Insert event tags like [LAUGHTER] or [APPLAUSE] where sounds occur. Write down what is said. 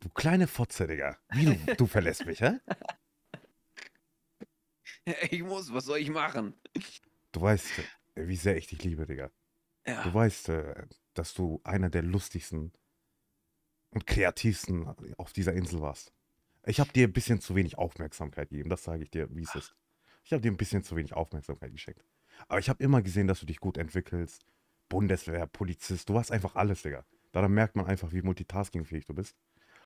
Du kleine Fotze, Digga. Wie du, du verlässt mich, hä? [LAUGHS] Ich muss, was soll ich machen? Du weißt, äh, wie sehr ich dich liebe, Digga. Ja. Du weißt, äh, dass du einer der lustigsten und kreativsten auf dieser Insel warst. Ich habe dir ein bisschen zu wenig Aufmerksamkeit gegeben, das sage ich dir, wie es ist. Ich habe dir ein bisschen zu wenig Aufmerksamkeit geschenkt. Aber ich habe immer gesehen, dass du dich gut entwickelst. Bundeswehr, Polizist, du warst einfach alles, Digga. Daran merkt man einfach, wie multitaskingfähig du bist.